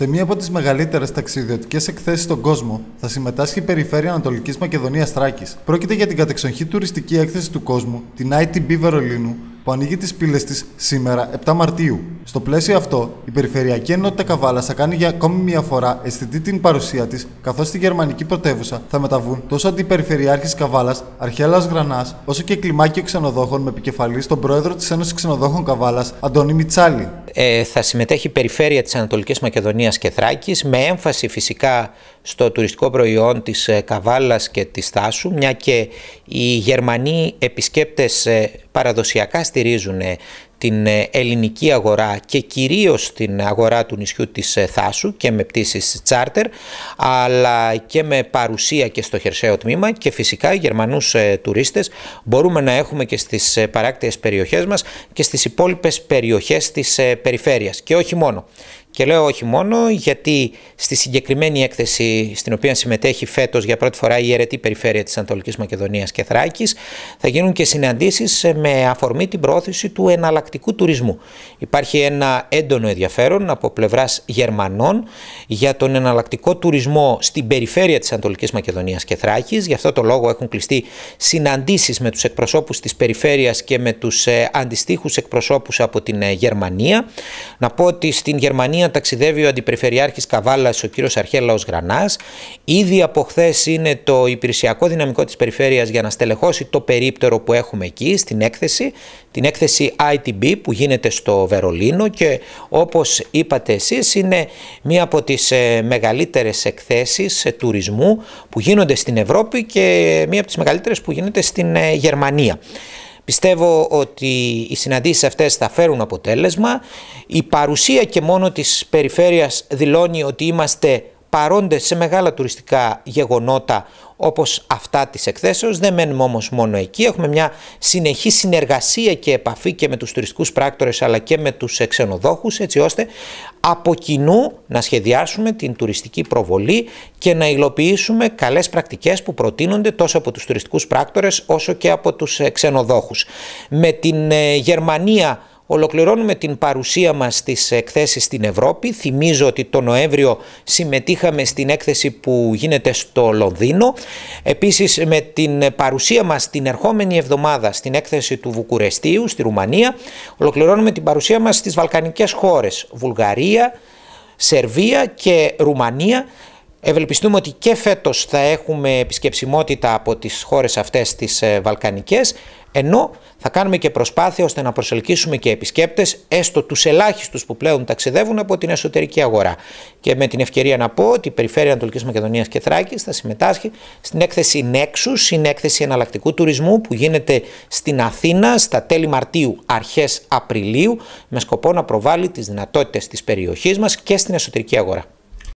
Σε μία από τις μεγαλύτερες ταξιδιωτικές εκθέσεις στον κόσμο θα συμμετάσχει η Περιφέρεια Ανατολικής Μακεδονίας Τράκη. Πρόκειται για την κατεξοχή τουριστική έκθεση του κόσμου, την ITB Βερολίνου, που ανοίγει τις πύλες της σήμερα, 7 Μαρτίου. Στο πλαίσιο αυτό, η Περιφερειακή Ενότητα Καβάλας θα κάνει για ακόμη μία φορά αισθητή την παρουσία της, καθώς στη γερμανική πρωτεύουσα θα μεταβούν τόσο αντιπεριφερειάρχης Καβάλας, Αρχέλα Γρανάς, όσο και κλιμάκιο ξενοδόχων με επικεφαλής τον πρόεδρο της Ένωσης Ξενοδόχων Καβάλας, Αντώνη Μιτσάλη. Ε, θα συμμετέχει η περιφέρεια της Ανατολικής Μακεδονίας και Θράκης με έμφαση φυσικά στο τουριστικό προϊόν της ε, Καβάλας και της Θάσου μια και οι Γερμανοί επισκέπτες ε, παραδοσιακά στηρίζουν την ε, ελληνική αγορά και κυρίως την αγορά του νησιού της ε, Θάσου και με πτήσεις τσάρτερ αλλά και με παρουσία και στο χερσαίο τμήμα και φυσικά οι Γερμανούς ε, τουρίστες μπορούμε να έχουμε και στις παράκτειες περιοχές μας και στις υπόλοιπες περιοχές της περιφέρειας και όχι μόνο. Και λέω όχι μόνο γιατί στη συγκεκριμένη έκθεση στην οποία συμμετέχει φέτος για πρώτη φορά η αιρετή περιφέρεια της Ανατολικής Μακεδονίας και Θράκης θα γίνουν και συναντήσεις με αφορμή την πρόθεση του εναλλακτικού τουρισμού. Υπάρχει ένα έντονο ενδιαφέρον από πλευράς Γερμανών για τον εναλλακτικό τουρισμό στην περιφέρεια της Ανατολικής Μακεδονίας και Θράκης. Γι' αυτό το λόγο έχουν κλειστεί συναντήσεις με τους εκπροσώπους της περιφέρειας και με τους ε, αντιστοίχους εκπροσώπους από την ε, Γερμανία. Να πω ότι στην Γερμανία ταξιδεύει ο Αντιπεριφερειάρχης Καβάλας, ο κύριος Αρχέλαος Γρανάς. Ήδη από χθες είναι το υπηρεσιακό δυναμικό της περιφέρειας για να στελεχώσει το περίπτερο που έχουμε εκεί στην έκθεση, την έκθεση ITB που γίνεται στο Βερολίνο και όπως είπατε εσείς είναι μία από τις ε, μεγαλύτερες εκθέσεις ε, τουρισμού που γίνονται στην Ευρώπη και ε, μία από τις μεγαλύτερες που γίνεται στην Γερμανία. Πιστεύω ότι οι συναντήσεις αυτές θα φέρουν αποτέλεσμα. Η παρουσία και μόνο της περιφέρειας δηλώνει ότι είμαστε παρόντες σε μεγάλα τουριστικά γεγονότα όπως αυτά της εκθέσεως. Δεν μένουμε όμως μόνο εκεί. Έχουμε μια συνεχή συνεργασία και επαφή και με τους τουριστικούς πράκτορες αλλά και με τους ξενοδόχους έτσι ώστε από κοινού να σχεδιάσουμε την τουριστική προβολή και να υλοποιήσουμε καλές πρακτικές που προτείνονται τόσο από τους τουριστικούς πράκτορες όσο και από τους ε, ξενοδόχους. Με την ε, Γερμανία Ολοκληρώνουμε την παρουσία μας στις εκθέσεις στην Ευρώπη. Θυμίζω ότι το Νοέμβριο συμμετείχαμε στην έκθεση που γίνεται στο Λονδίνο. Επίσης με την παρουσία μας την ερχόμενη εβδομάδα στην έκθεση του Βουκουρεστίου στη Ρουμανία ολοκληρώνουμε την παρουσία μας στις Βαλκανικές χώρες Βουλγαρία, Σερβία και Ρουμανία Ευελπιστούμε ότι και φέτος θα έχουμε επισκεψιμότητα από τις χώρες αυτές τις ε, βαλκανικές, ενώ θα κάνουμε και προσπάθεια ώστε να προσελκύσουμε και επισκέπτες, έστω τους ελάχιστους που πλέον ταξιδεύουν από την εσωτερική αγορά. Και με την ευκαιρία να πω ότι η Περιφέρεια Ανατολικής Μακεδονίας και Θράκης θα συμμετάσχει στην έκθεση Νέξου, στην έκθεση εναλλακτικού τουρισμού που γίνεται στην Αθήνα στα τέλη Μαρτίου, αρχές Απριλίου, με σκοπό να προβάλλει τις δυνατότητες της περιοχής μας και στην εσωτερική αγορά.